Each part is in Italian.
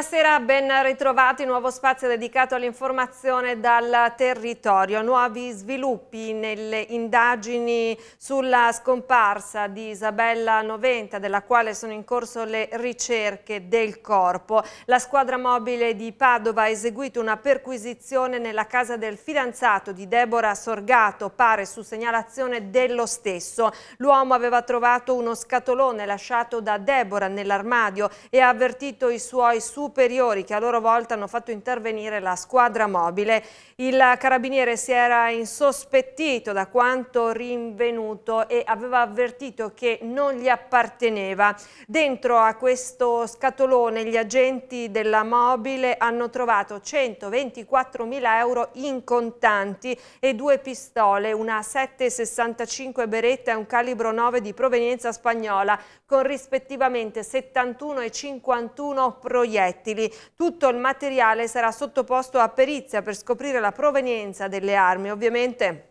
Buonasera, ben ritrovati. Nuovo spazio dedicato all'informazione dal territorio. Nuovi sviluppi nelle indagini sulla scomparsa di Isabella Noventa, della quale sono in corso le ricerche del corpo. La squadra mobile di Padova ha eseguito una perquisizione nella casa del fidanzato di Deborah Sorgato, pare su segnalazione dello stesso. L'uomo aveva trovato uno scatolone lasciato da Deborah nell'armadio e ha avvertito i suoi suoi superiori che a loro volta hanno fatto intervenire la squadra mobile. Il carabiniere si era insospettito da quanto rinvenuto e aveva avvertito che non gli apparteneva. Dentro a questo scatolone gli agenti della mobile hanno trovato 124 mila euro in contanti e due pistole, una 7,65 Beretta e un calibro 9 di provenienza spagnola con rispettivamente 71 e 51 proiettili rettili. Tutto il materiale sarà sottoposto a perizia per scoprire la provenienza delle armi. Ovviamente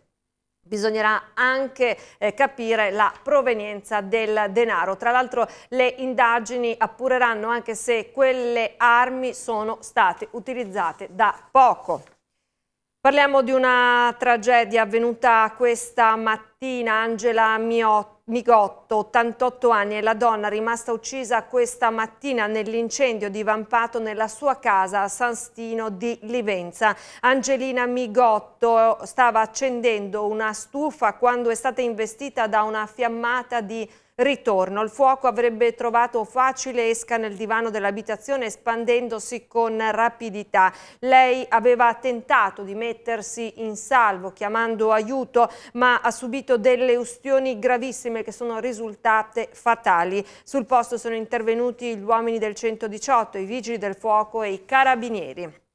bisognerà anche eh, capire la provenienza del denaro. Tra l'altro le indagini appureranno anche se quelle armi sono state utilizzate da poco. Parliamo di una tragedia avvenuta questa mattina. Angela Miotto. Migotto, 88 anni, è la donna rimasta uccisa questa mattina nell'incendio divampato nella sua casa a San Stino di Livenza. Angelina Migotto stava accendendo una stufa quando è stata investita da una fiammata di ritorno. Il fuoco avrebbe trovato facile esca nel divano dell'abitazione espandendosi con rapidità. Lei aveva tentato di mettersi in salvo chiamando aiuto ma ha subito delle ustioni gravissime che sono risultate fatali. Sul posto sono intervenuti gli uomini del 118, i vigili del fuoco e i carabinieri.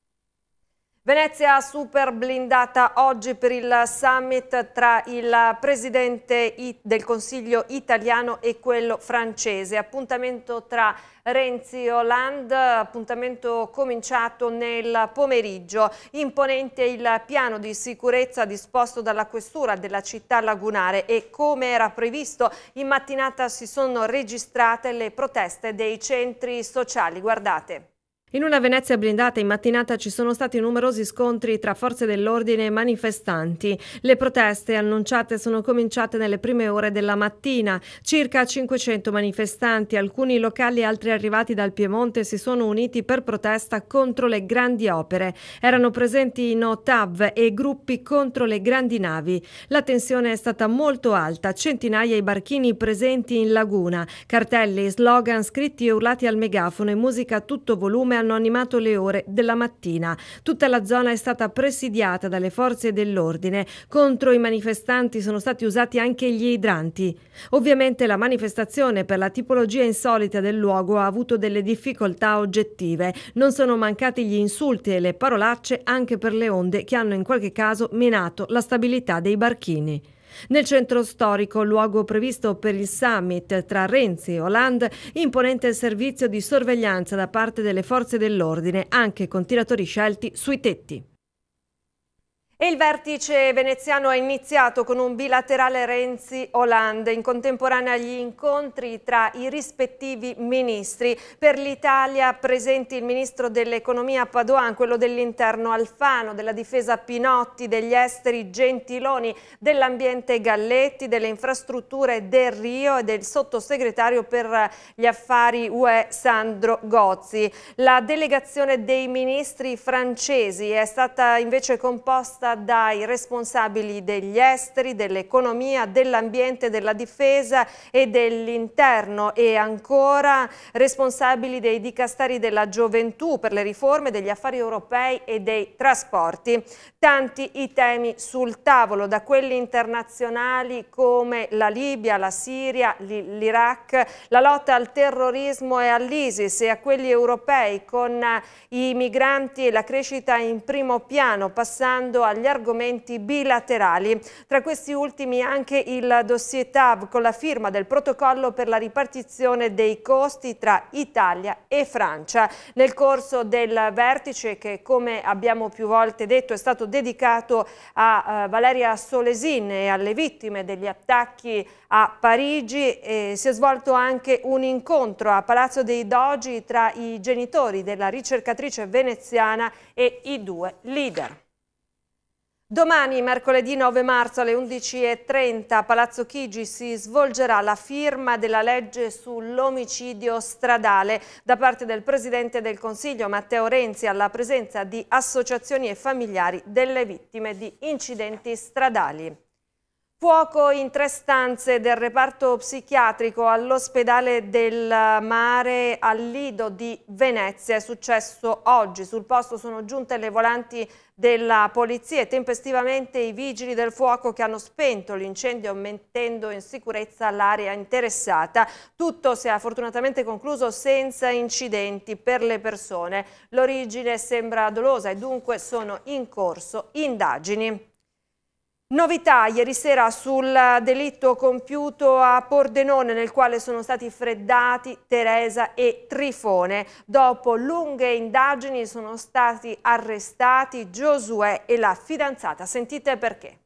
Venezia super blindata oggi per il summit tra il presidente del Consiglio italiano e quello francese. Appuntamento tra Renzi e Hollande, appuntamento cominciato nel pomeriggio. Imponente il piano di sicurezza disposto dalla questura della città lagunare e come era previsto in mattinata si sono registrate le proteste dei centri sociali. Guardate. In una Venezia blindata in mattinata ci sono stati numerosi scontri tra forze dell'ordine e manifestanti. Le proteste annunciate sono cominciate nelle prime ore della mattina. Circa 500 manifestanti, alcuni locali e altri arrivati dal Piemonte, si sono uniti per protesta contro le grandi opere. Erano presenti in OTAV e gruppi contro le grandi navi. La tensione è stata molto alta, centinaia i barchini presenti in laguna, cartelli, slogan scritti e urlati al megafono e musica a tutto volume hanno animato le ore della mattina. Tutta la zona è stata presidiata dalle forze dell'ordine. Contro i manifestanti sono stati usati anche gli idranti. Ovviamente la manifestazione per la tipologia insolita del luogo ha avuto delle difficoltà oggettive. Non sono mancati gli insulti e le parolacce anche per le onde che hanno in qualche caso minato la stabilità dei barchini. Nel centro storico, luogo previsto per il summit tra Renzi e Hollande, imponente servizio di sorveglianza da parte delle forze dell'ordine, anche con tiratori scelti sui tetti il vertice veneziano è iniziato con un bilaterale Renzi-Hollande, in contemporanea agli incontri tra i rispettivi ministri. Per l'Italia presenti il ministro dell'economia Padoan, quello dell'interno Alfano, della difesa Pinotti, degli esteri Gentiloni, dell'ambiente Galletti, delle infrastrutture Del Rio e del sottosegretario per gli affari UE Sandro Gozzi. La delegazione dei ministri francesi è stata invece composta dai responsabili degli esteri, dell'economia, dell'ambiente, della difesa e dell'interno e ancora responsabili dei dicasteri della gioventù per le riforme degli affari europei e dei trasporti. Tanti i temi sul tavolo, da quelli internazionali come la Libia, la Siria, l'Iraq, la lotta al terrorismo e all'ISIS e a quelli europei con i migranti e la crescita in primo piano, passando al agli argomenti bilaterali. Tra questi ultimi anche il dossier TAV con la firma del protocollo per la ripartizione dei costi tra Italia e Francia. Nel corso del vertice che come abbiamo più volte detto è stato dedicato a eh, Valeria Solesin e alle vittime degli attacchi a Parigi eh, si è svolto anche un incontro a Palazzo dei Dogi tra i genitori della ricercatrice veneziana e i due leader. Domani, mercoledì 9 marzo alle 11.30 a Palazzo Chigi si svolgerà la firma della legge sull'omicidio stradale da parte del Presidente del Consiglio Matteo Renzi alla presenza di associazioni e familiari delle vittime di incidenti stradali. Fuoco in tre stanze del reparto psichiatrico all'ospedale del mare al Lido di Venezia è successo oggi. Sul posto sono giunte le volanti della polizia e tempestivamente i vigili del fuoco che hanno spento l'incendio mettendo in sicurezza l'area interessata. Tutto si è fortunatamente concluso senza incidenti per le persone. L'origine sembra dolosa e dunque sono in corso indagini. Novità ieri sera sul delitto compiuto a Pordenone nel quale sono stati freddati Teresa e Trifone. Dopo lunghe indagini sono stati arrestati Giosuè e la fidanzata. Sentite perché.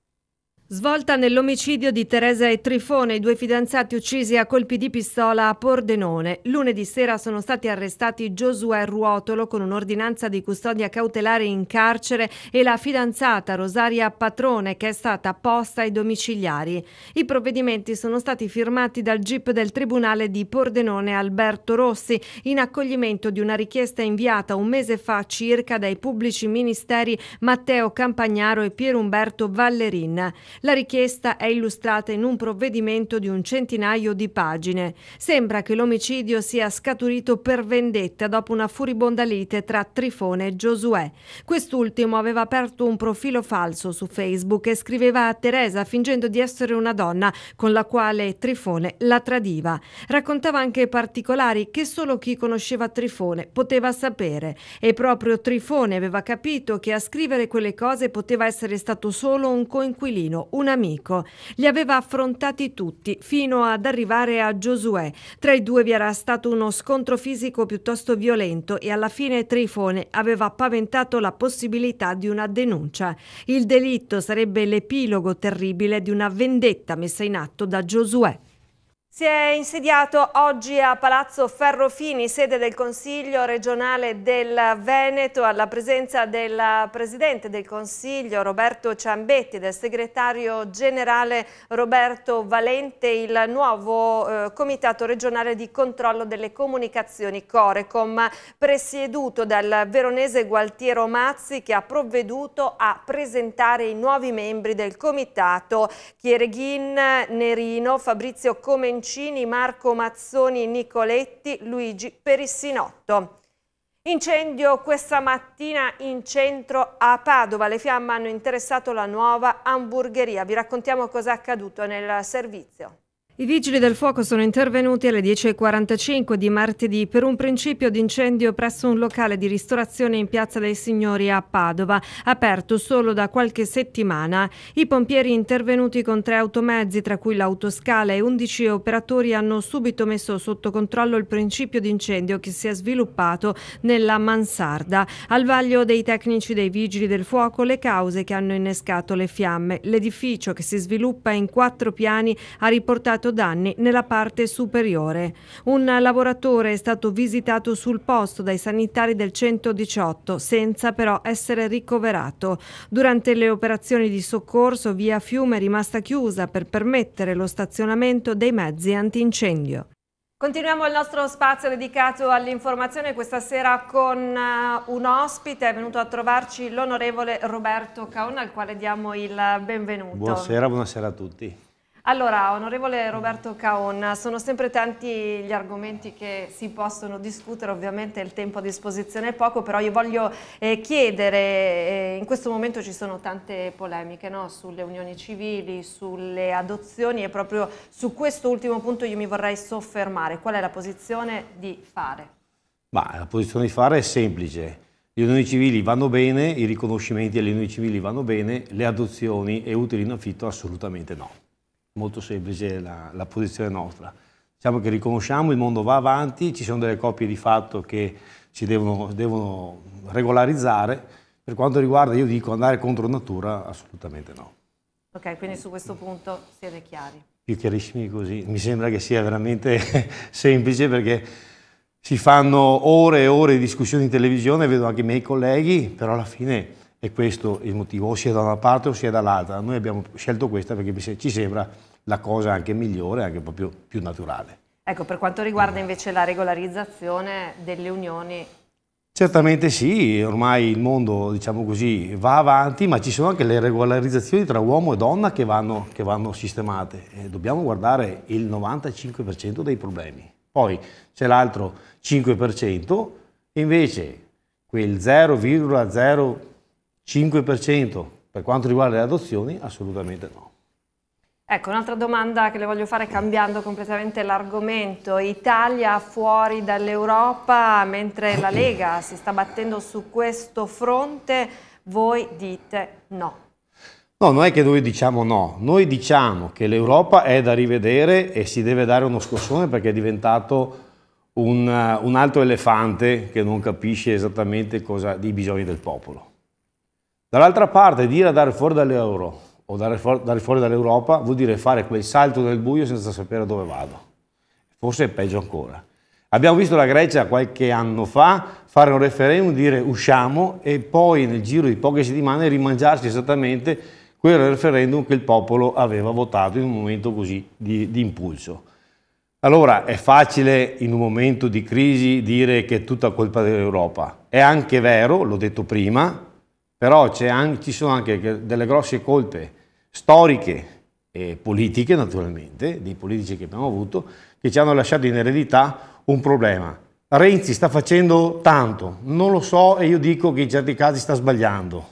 Svolta nell'omicidio di Teresa e Trifone, i due fidanzati uccisi a colpi di pistola a Pordenone. Lunedì sera sono stati arrestati Giosuè Ruotolo con un'ordinanza di custodia cautelare in carcere e la fidanzata Rosaria Patrone che è stata posta ai domiciliari. I provvedimenti sono stati firmati dal GIP del Tribunale di Pordenone Alberto Rossi in accoglimento di una richiesta inviata un mese fa circa dai pubblici ministeri Matteo Campagnaro e Pier Umberto Vallerin. La richiesta è illustrata in un provvedimento di un centinaio di pagine. Sembra che l'omicidio sia scaturito per vendetta dopo una furibonda lite tra Trifone e Giosuè. Quest'ultimo aveva aperto un profilo falso su Facebook e scriveva a Teresa fingendo di essere una donna con la quale Trifone la tradiva. Raccontava anche particolari che solo chi conosceva Trifone poteva sapere e proprio Trifone aveva capito che a scrivere quelle cose poteva essere stato solo un coinquilino un amico. Li aveva affrontati tutti fino ad arrivare a Giosuè. Tra i due vi era stato uno scontro fisico piuttosto violento e alla fine Trifone aveva paventato la possibilità di una denuncia. Il delitto sarebbe l'epilogo terribile di una vendetta messa in atto da Giosuè. Si è insediato oggi a Palazzo Ferrofini, sede del Consiglio regionale del Veneto, alla presenza del Presidente del Consiglio Roberto Ciambetti e del Segretario Generale Roberto Valente, il nuovo eh, Comitato regionale di controllo delle comunicazioni Corecom, presieduto dal veronese Gualtiero Mazzi che ha provveduto a presentare i nuovi membri del Comitato, Chiereghin Nerino, Fabrizio Comencini, Rincini, Marco Mazzoni, Nicoletti, Luigi Perissinotto. Incendio questa mattina in centro a Padova. Le fiamme hanno interessato la nuova hamburgeria. Vi raccontiamo cosa è accaduto nel servizio. I vigili del fuoco sono intervenuti alle 10.45 di martedì per un principio d'incendio presso un locale di ristorazione in Piazza dei Signori a Padova, aperto solo da qualche settimana. I pompieri intervenuti con tre automezzi, tra cui l'autoscala e 11 operatori, hanno subito messo sotto controllo il principio d'incendio che si è sviluppato nella mansarda. Al vaglio dei tecnici dei vigili del fuoco le cause che hanno innescato le fiamme. L'edificio, che si sviluppa in quattro piani, ha riportato subito danni nella parte superiore. Un lavoratore è stato visitato sul posto dai sanitari del 118 senza però essere ricoverato. Durante le operazioni di soccorso via Fiume è rimasta chiusa per permettere lo stazionamento dei mezzi antincendio. Continuiamo il nostro spazio dedicato all'informazione questa sera con eh, un ospite, è venuto a trovarci l'onorevole Roberto Caon al quale diamo il benvenuto. Buonasera, buonasera a tutti. Allora, onorevole Roberto Caon, sono sempre tanti gli argomenti che si possono discutere, ovviamente il tempo a disposizione è poco, però io voglio eh, chiedere, eh, in questo momento ci sono tante polemiche no? sulle unioni civili, sulle adozioni e proprio su questo ultimo punto io mi vorrei soffermare. Qual è la posizione di fare? Ma la posizione di fare è semplice. Le unioni civili vanno bene, i riconoscimenti alle unioni civili vanno bene, le adozioni e utili in affitto assolutamente no molto semplice la, la posizione nostra. Diciamo che riconosciamo il mondo va avanti, ci sono delle coppie di fatto che si devono, devono regolarizzare, per quanto riguarda io dico andare contro natura assolutamente no. Ok, quindi su questo punto siete chiari. Più chiarissimi così, mi sembra che sia veramente semplice perché si fanno ore e ore di discussioni in televisione, vedo anche i miei colleghi, però alla fine e questo è il motivo, o sia da una parte o sia dall'altra. Noi abbiamo scelto questa perché ci sembra la cosa anche migliore, anche proprio più naturale. Ecco, per quanto riguarda invece la regolarizzazione delle unioni Certamente sì, ormai il mondo diciamo così, va avanti, ma ci sono anche le regolarizzazioni tra uomo e donna che vanno, che vanno sistemate. E dobbiamo guardare il 95% dei problemi. Poi c'è l'altro 5%, invece quel 0,0 5% per quanto riguarda le adozioni? Assolutamente no. Ecco, un'altra domanda che le voglio fare cambiando completamente l'argomento. Italia fuori dall'Europa mentre la Lega si sta battendo su questo fronte, voi dite no. No, non è che noi diciamo no, noi diciamo che l'Europa è da rivedere e si deve dare uno scossone perché è diventato un, un altro elefante che non capisce esattamente cosa, i bisogni del popolo. Dall'altra parte dire andare fuori dall'euro o andare fuori, fuori dall'Europa vuol dire fare quel salto nel buio senza sapere dove vado. Forse è peggio ancora. Abbiamo visto la Grecia qualche anno fa fare un referendum, dire usciamo e poi nel giro di poche settimane rimangiarsi esattamente quel referendum che il popolo aveva votato in un momento così di, di impulso. Allora è facile in un momento di crisi dire che è tutta colpa dell'Europa. È anche vero, l'ho detto prima, però anche, ci sono anche delle grosse colpe storiche e politiche naturalmente, dei politici che abbiamo avuto, che ci hanno lasciato in eredità un problema. Renzi sta facendo tanto, non lo so e io dico che in certi casi sta sbagliando,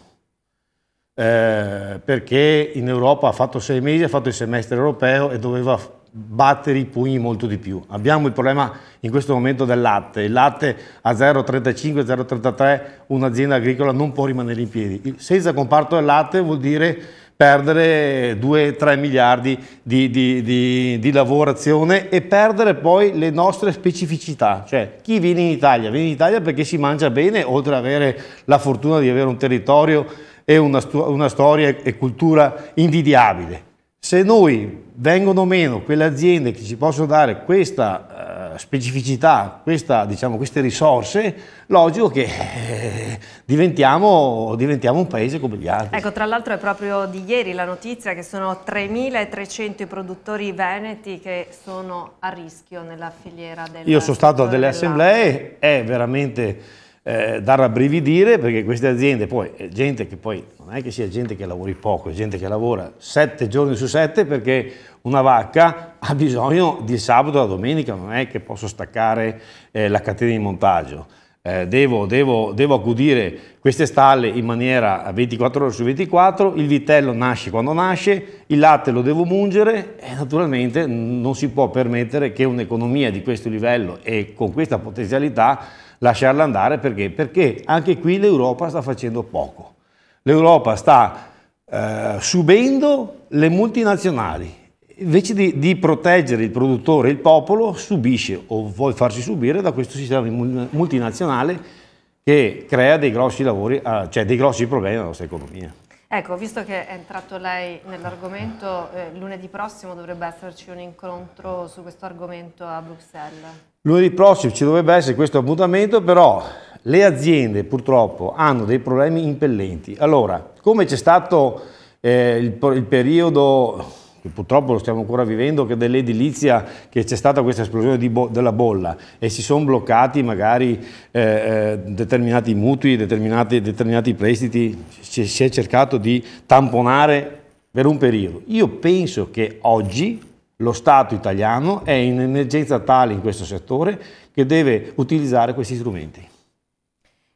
eh, perché in Europa ha fatto sei mesi, ha fatto il semestre europeo e doveva battere i pugni molto di più. Abbiamo il problema in questo momento del latte. Il latte a 0,35, 0,33 un'azienda agricola non può rimanere in piedi. Senza comparto del latte vuol dire perdere 2-3 miliardi di, di, di, di, lavorazione e perdere poi le nostre specificità. Cioè chi viene in Italia? Viene in Italia perché si mangia bene, oltre ad avere la fortuna di avere un territorio e una, una storia e cultura invidiabile se noi vengono meno quelle aziende che ci possono dare questa eh, specificità, questa, diciamo, queste risorse, logico che eh, diventiamo, diventiamo, un paese come gli altri. Ecco, tra l'altro è proprio di ieri la notizia che sono 3.300 i produttori veneti che sono a rischio nella filiera del... Io sono stato a delle assemblee, è veramente eh, da rabbrividire perché queste aziende poi è gente che poi non è che sia gente che lavori poco, è gente che lavora sette giorni su sette perché una vacca ha bisogno di sabato a domenica, non è che posso staccare eh, la catena di montaggio. Eh, devo, devo, devo accudire queste stalle in maniera 24 ore su 24, il vitello nasce quando nasce, il latte lo devo mungere e naturalmente non si può permettere che un'economia di questo livello e con questa potenzialità lasciarla andare perché? Perché anche qui l'Europa sta facendo poco. L'Europa sta eh, subendo le multinazionali. Invece di, di, proteggere il produttore, il popolo subisce o vuole farsi subire da questo sistema multinazionale che crea dei grossi, lavori, eh, cioè dei grossi problemi alla nostra economia. Ecco, visto che è entrato lei nell'argomento, eh, lunedì prossimo dovrebbe esserci un incontro su questo argomento a Bruxelles. Lunedì prossimo ci dovrebbe essere questo appuntamento, però le aziende purtroppo hanno dei problemi impellenti. Allora, come c'è stato eh, il, il periodo purtroppo lo stiamo ancora vivendo, che dell'edilizia che c'è stata questa esplosione bo della bolla e si sono bloccati magari eh, eh, determinati mutui, determinati, determinati prestiti, si, si è cercato di tamponare per un periodo. Io penso che oggi lo Stato italiano è in emergenza tale in questo settore che deve utilizzare questi strumenti.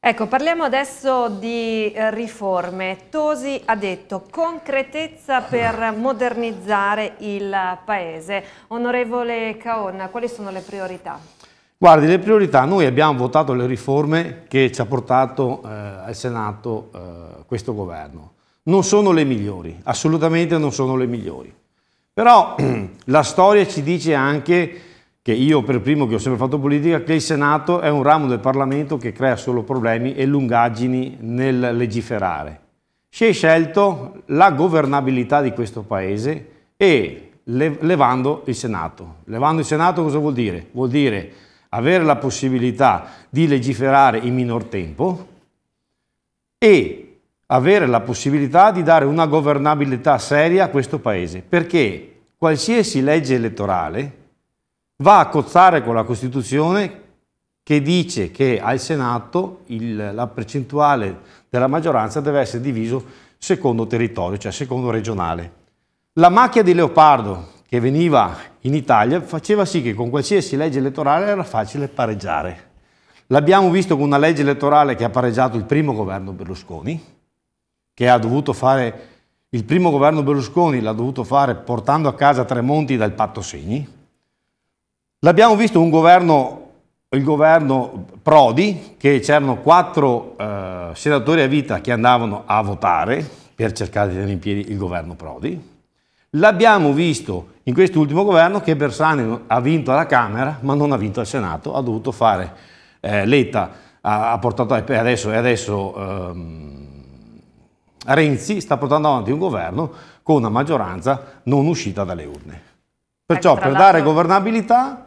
Ecco, parliamo adesso di eh, riforme. Tosi ha detto concretezza per modernizzare il Paese. Onorevole Caon, quali sono le priorità? Guardi, le priorità, noi abbiamo votato le riforme che ci ha portato eh, al Senato eh, questo governo. Non sono le migliori, assolutamente non sono le migliori. Però la storia ci dice anche che io per primo che ho sempre fatto politica, che il Senato è un ramo del Parlamento che crea solo problemi e lungaggini nel legiferare. Si è scelto la governabilità di questo Paese e levando il Senato. Levando il Senato cosa vuol dire? Vuol dire avere la possibilità di legiferare in minor tempo e avere la possibilità di dare una governabilità seria a questo Paese, perché qualsiasi legge elettorale va a cozzare con la Costituzione che dice che al Senato il, la percentuale della maggioranza deve essere diviso secondo territorio, cioè secondo regionale. La macchia di leopardo che veniva in Italia faceva sì che con qualsiasi legge elettorale era facile pareggiare. L'abbiamo visto con una legge elettorale che ha pareggiato il primo governo Berlusconi, che ha dovuto fare il primo governo Berlusconi, l'ha dovuto fare portando a casa Tremonti dal patto segni. L'abbiamo visto un governo, il governo Prodi, che c'erano quattro eh, senatori a vita che andavano a votare per cercare di tenere in piedi il governo Prodi. L'abbiamo visto in quest'ultimo governo che Bersani ha vinto alla Camera ma non ha vinto al Senato, ha dovuto fare eh, Letta, ha, ha portato adesso, adesso ehm, Renzi sta portando avanti un governo con una maggioranza non uscita dalle urne. Perciò ecco, per dare governabilità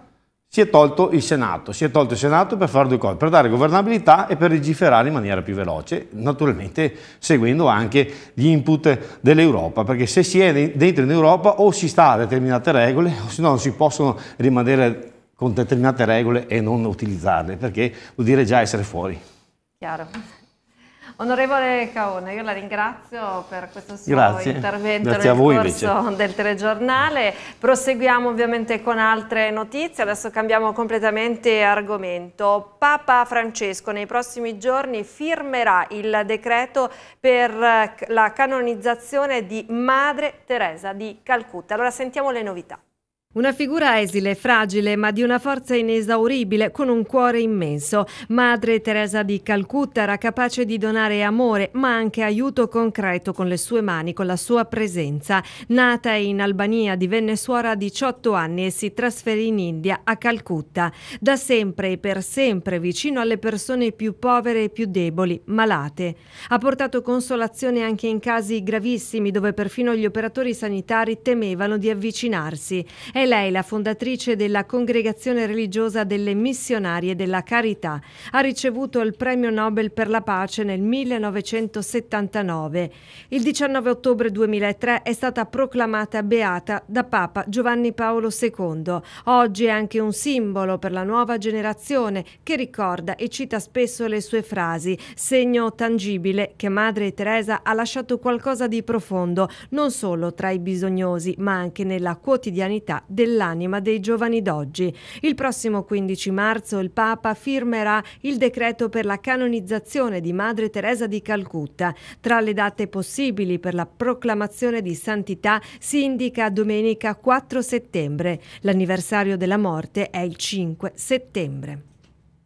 si è tolto il Senato, si è tolto il Senato per fare due cose, per dare governabilità e per legiferare in maniera più veloce, naturalmente seguendo anche gli input dell'Europa, perché se si è dentro in Europa o si sta a determinate regole o se no non si possono rimanere con determinate regole e non utilizzarle, perché vuol dire già essere fuori. Chiaro. Onorevole Caone, io la ringrazio per questo suo Grazie. intervento Grazie nel corso invece. del telegiornale. Proseguiamo ovviamente con altre notizie, adesso cambiamo completamente argomento. Papa Francesco nei prossimi giorni firmerà il decreto per eh, la canonizzazione di Madre Teresa di Calcutta. Allora sentiamo le novità. Una figura esile, fragile, ma di una forza inesauribile, con un cuore immenso. Madre Teresa di Calcutta era capace di donare amore, ma anche aiuto concreto con le sue mani, con la sua presenza. Nata in Albania, divenne suora a 18 anni e si trasferì in India, a Calcutta. Da sempre e per sempre vicino alle persone più povere e più deboli, malate. Ha portato consolazione anche in casi gravissimi, dove perfino gli operatori sanitari temevano di avvicinarsi. È è lei la fondatrice della Congregazione religiosa delle missionarie della Carità. Ha ricevuto il Premio Nobel per la pace nel 1979. Il 19 ottobre 2003 è stata proclamata beata da Papa Giovanni Paolo II. Oggi è anche un simbolo per la nuova generazione che ricorda e cita spesso le sue frasi, segno tangibile che Madre Teresa ha lasciato qualcosa di profondo, non solo tra i bisognosi, ma anche nella quotidianità dell'anima dei giovani d'oggi. Il prossimo 15 marzo il Papa firmerà il decreto per la canonizzazione di Madre Teresa di Calcutta. Tra le date possibili per la proclamazione di santità si indica domenica 4 settembre. L'anniversario della morte è il 5 settembre.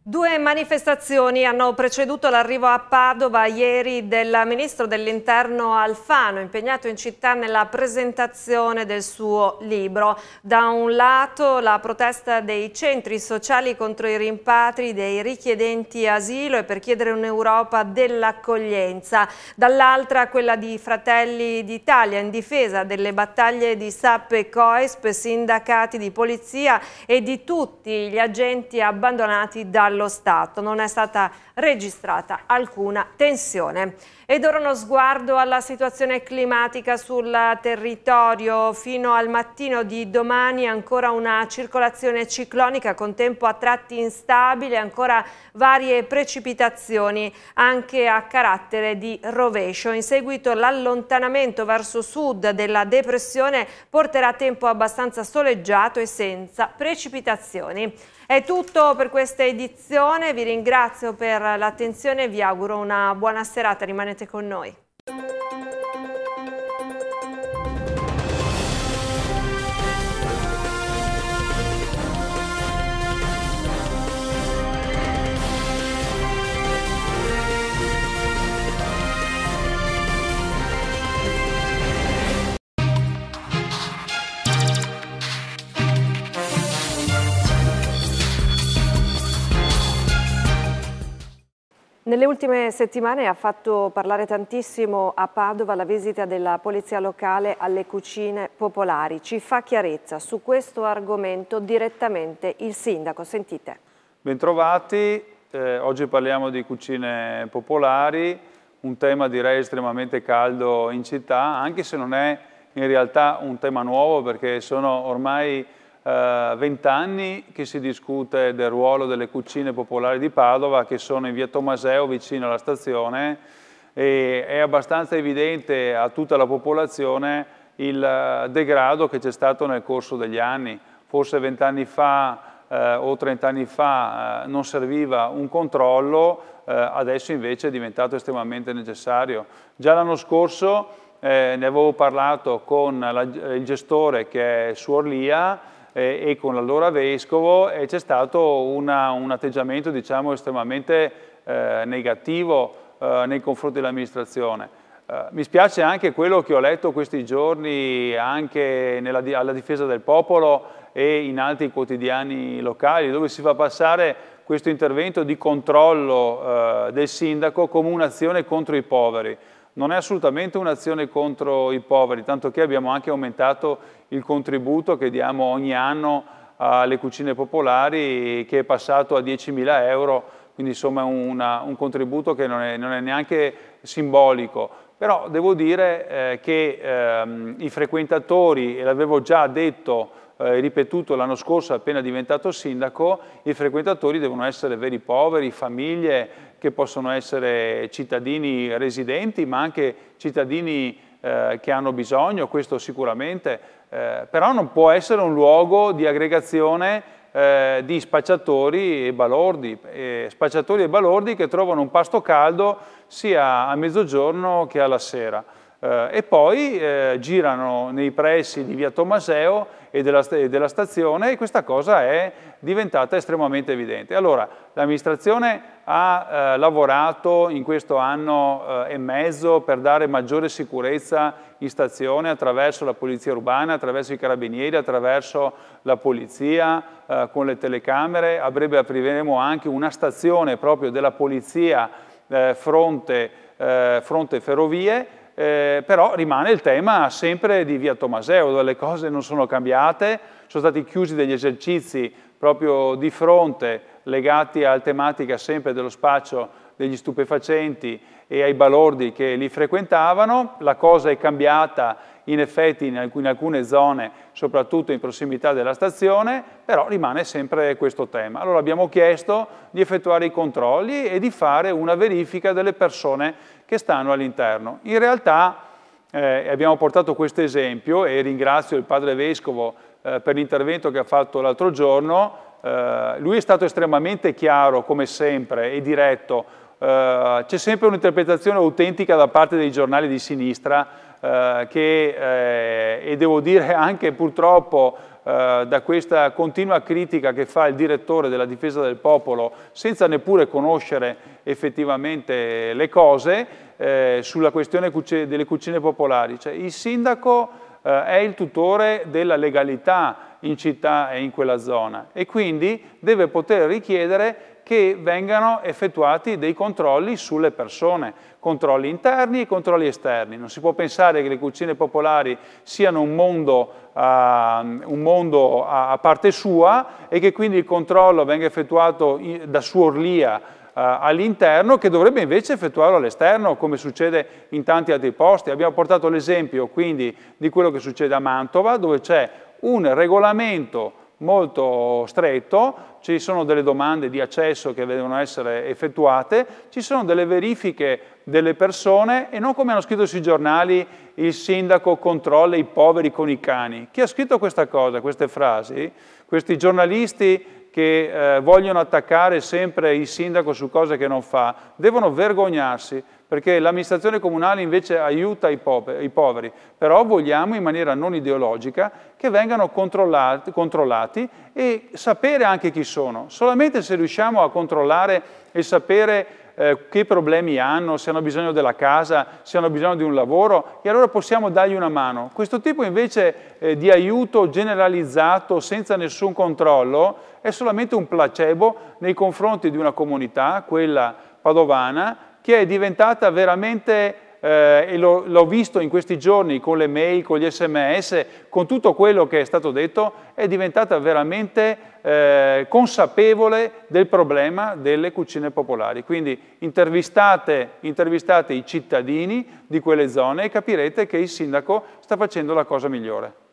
Due manifestazioni hanno preceduto l'arrivo a Padova ieri del ministro dell'interno Alfano, impegnato in città nella presentazione del suo libro. Da un lato la protesta dei centri sociali contro i rimpatri dei richiedenti asilo e per chiedere un'Europa dell'accoglienza, dall'altra quella di Fratelli d'Italia in difesa delle battaglie di SAP e COISP, sindacati di polizia e di tutti gli agenti abbandonati dal allo Stato. Non è stata registrata alcuna tensione. Ed ora uno sguardo alla situazione climatica sul territorio. Fino al mattino di domani ancora una circolazione ciclonica con tempo a tratti instabile, ancora varie precipitazioni anche a carattere di rovescio. In seguito l'allontanamento verso sud della depressione porterà tempo abbastanza soleggiato e senza precipitazioni. È tutto per questa edizione, vi ringrazio per l'attenzione e vi auguro una buona serata, rimanete con noi. Nelle ultime settimane ha fatto parlare tantissimo a Padova la visita della polizia locale alle cucine popolari. Ci fa chiarezza su questo argomento direttamente il sindaco. Sentite. Bentrovati, eh, oggi parliamo di cucine popolari, un tema direi estremamente caldo in città, anche se non è in realtà un tema nuovo perché sono ormai eh, vent'anni eh, che si discute del ruolo delle cucine popolari di Padova che sono in via Tomaseo vicino alla stazione e è abbastanza evidente a tutta la popolazione il eh, degrado che c'è stato nel corso degli anni. Forse vent'anni fa eh, o trent'anni fa eh, non serviva un controllo, eh, adesso invece è diventato estremamente necessario. Già l'anno scorso ne avevo parlato con la, il gestore che è Suorlia, eh, e con l'allora Vescovo e c'è stato una, un atteggiamento diciamo, estremamente eh, negativo eh, nei confronti dell'amministrazione. Eh, mi spiace anche quello che ho letto questi giorni anche nella, alla difesa del popolo e in altri quotidiani locali dove si fa passare questo intervento di controllo eh, del sindaco come un'azione contro i poveri non è assolutamente un'azione contro i poveri, tanto che abbiamo anche aumentato il contributo che diamo ogni anno alle cucine popolari che è passato a 10.000 euro, quindi insomma una, un contributo che non è, non è, neanche simbolico. Però devo dire eh, che ehm, i frequentatori, e l'avevo già detto, eh, ripetuto l'anno scorso appena diventato sindaco, i frequentatori devono essere veri poveri, famiglie che possono essere cittadini residenti ma anche cittadini eh, che hanno bisogno, questo sicuramente, eh, però non può essere un luogo di aggregazione eh, di spacciatori e balordi, eh, spacciatori e balordi che trovano un pasto caldo sia a mezzogiorno che alla sera. Eh, e poi eh, girano nei pressi di via Tommaseo e della, e della stazione e questa cosa è diventata estremamente evidente. Allora, l'amministrazione ha eh, lavorato in questo anno eh, e mezzo per dare maggiore sicurezza in stazione attraverso la polizia urbana, attraverso i carabinieri, attraverso la polizia, eh, con le telecamere. A breve apriremo anche una stazione proprio della polizia eh, fronte, eh, fronte ferrovie eh, però rimane il tema sempre di via Tomaseo, dove le cose non sono cambiate, sono stati chiusi degli esercizi proprio di fronte legati alla tematica sempre dello spaccio degli stupefacenti e ai balordi che li frequentavano. La cosa è cambiata in effetti in alcune, in alcune zone, soprattutto in prossimità della stazione, però rimane sempre questo tema. Allora abbiamo chiesto di effettuare i controlli e di fare una verifica delle persone che stanno all'interno. In realtà eh, abbiamo portato questo esempio e ringrazio il padre vescovo eh, per l'intervento che ha fatto l'altro giorno. Eh, lui è stato estremamente chiaro, come sempre, e diretto eh, c'è sempre un'interpretazione autentica da parte dei giornali di sinistra eh, che, eh, e devo dire anche purtroppo eh, da questa continua critica che fa il direttore della difesa del popolo senza neppure conoscere effettivamente le cose eh, sulla questione delle cucine popolari. Cioè, il sindaco eh, è il tutore della legalità in città e in quella zona e quindi deve poter richiedere che vengano effettuati dei controlli sulle persone, controlli interni e controlli esterni. Non si può pensare che le cucine popolari siano un mondo, uh, un mondo a, a, parte sua e che quindi il controllo venga effettuato da suorlia eh, all'interno che dovrebbe invece effettuarlo all'esterno come succede in tanti altri posti. Abbiamo portato l'esempio quindi di quello che succede a Mantova dove c'è un regolamento molto stretto, ci sono delle domande di accesso che devono essere effettuate, ci sono delle verifiche delle persone e non come hanno scritto sui giornali il sindaco controlla i poveri con i cani. Chi ha scritto questa cosa, queste frasi, questi giornalisti che eh, vogliono attaccare sempre il sindaco su cose che non fa, devono vergognarsi perché l'amministrazione comunale invece aiuta i, poveri, però vogliamo in maniera non ideologica che vengano controllati, controllati e sapere anche chi sono. Solamente se riusciamo a controllare e sapere eh, che problemi hanno, se hanno bisogno della casa, se hanno bisogno di un lavoro, e allora possiamo dargli una mano. Questo tipo invece eh, di aiuto generalizzato, senza nessun controllo, è solamente un placebo nei confronti di una comunità, quella padovana, che è diventata veramente eh, e l'ho visto in questi giorni con le mail, con gli sms, con tutto quello che è stato detto, è diventata veramente eh, consapevole del problema delle cucine popolari. Quindi intervistate, intervistate i cittadini di quelle zone e capirete che il sindaco sta facendo la cosa migliore.